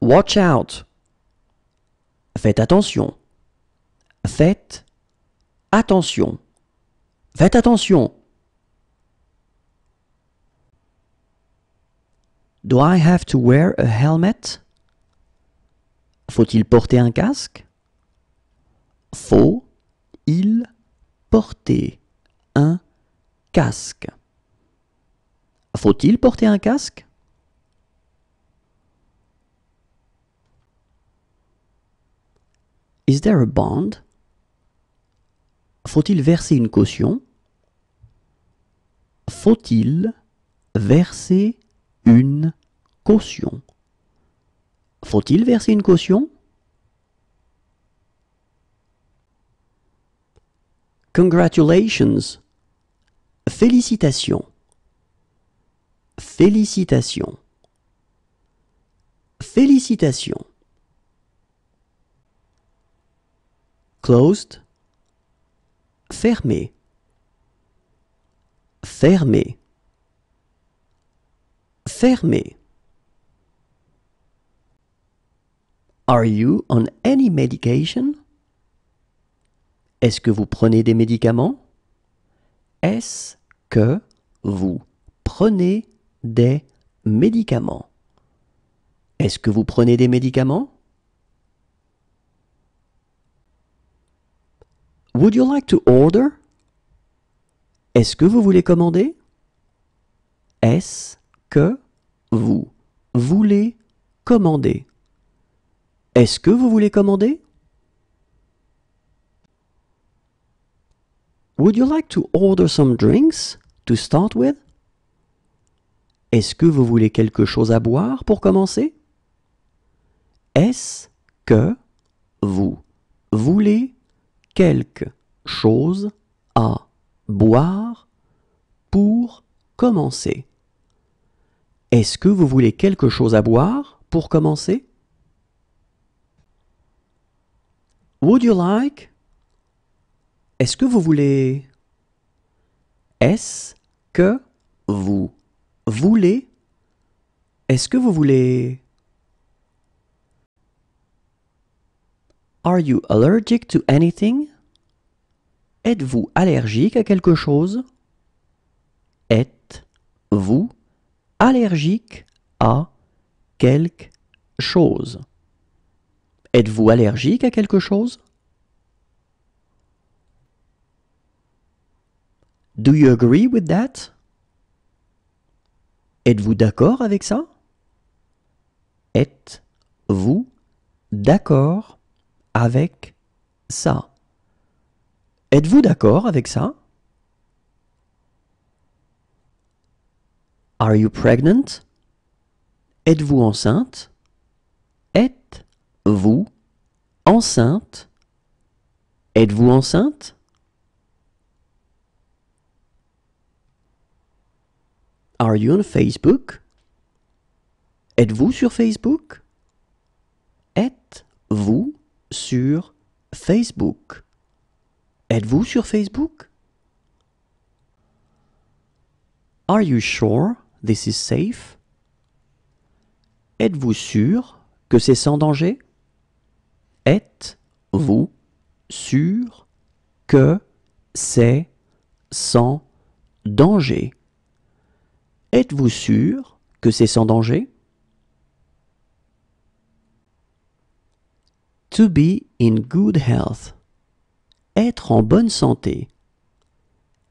Watch out. Faites attention. Faites attention. Faites attention. Do I have to wear a helmet? Faut-il porter un casque? Faut-il porter un casque? Faut-il porter un casque? Is there a bond? Faut-il verser une caution? Faut-il verser une caution? Faut-il verser une caution? Congratulations. Félicitations. Félicitations. Félicitations. closed, fermé, fermé, fermé. Are you on any medication? Est-ce que vous prenez des médicaments? Est-ce que vous prenez des médicaments? Est-ce que vous prenez des médicaments? Would you like to order? Est-ce que vous voulez commander? Est-ce que vous voulez commander? Est-ce que vous voulez commander? Would you like to order some drinks to start with? Est-ce que vous voulez quelque chose à boire pour commencer? Est-ce que vous voulez quelque chose à boire pour commencer. Est-ce que vous voulez quelque chose à boire pour commencer? Would you like? Est-ce que vous voulez? Est-ce que vous voulez? Est-ce que vous voulez? Are you allergic to anything? Êtes-vous allergique à quelque chose? Êtes-vous allergique à quelque chose? Êtes-vous allergique à quelque chose? Do you agree with that? Êtes-vous d'accord avec ça? Êtes-vous d'accord avec ça. Êtes-vous d'accord avec ça? Are you pregnant? Êtes-vous enceinte? Êtes-vous enceinte? Êtes-vous enceinte? Are you on Facebook? Êtes-vous sur Facebook? Êtes-vous sur Facebook. Êtes-vous sur Facebook? Are you sure this is safe? Êtes-vous sûr que c'est sans danger? Êtes-vous sûr que c'est sans danger? Êtes-vous sûr que c'est sans danger? To be in good health. Être en bonne santé.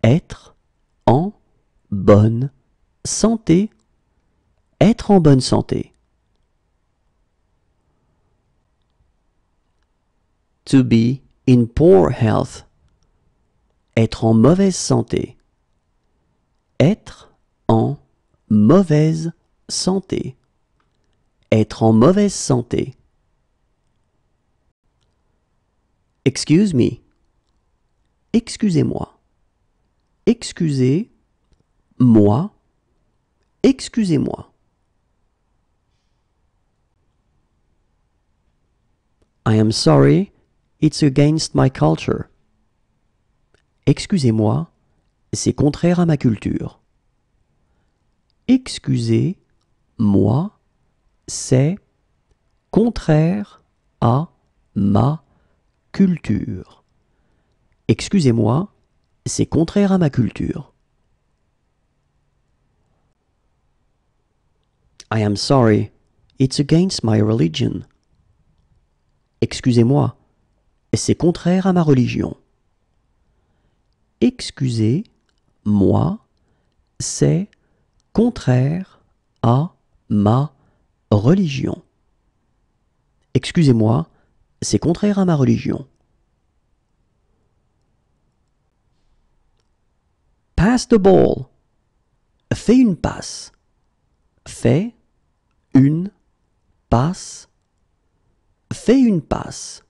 Être en bonne santé. Être en bonne santé. To be in poor health. Être en mauvaise santé. Être en mauvaise santé. Être en mauvaise santé. Excuse me. Excusez-moi. Excusez. Moi. Excusez-moi. I am sorry, it's against my culture. Excusez-moi, c'est contraire à ma culture. Excusez, moi, c'est contraire à ma culture. Excusez-moi, c'est contraire à ma culture. I am sorry, it's against my religion. Excusez-moi, c'est contraire à ma religion. Excusez-moi, c'est contraire à ma religion. Excusez-moi, c'est contraire à ma religion. Pass the ball. Fais une passe. Fais une passe. Fais une passe.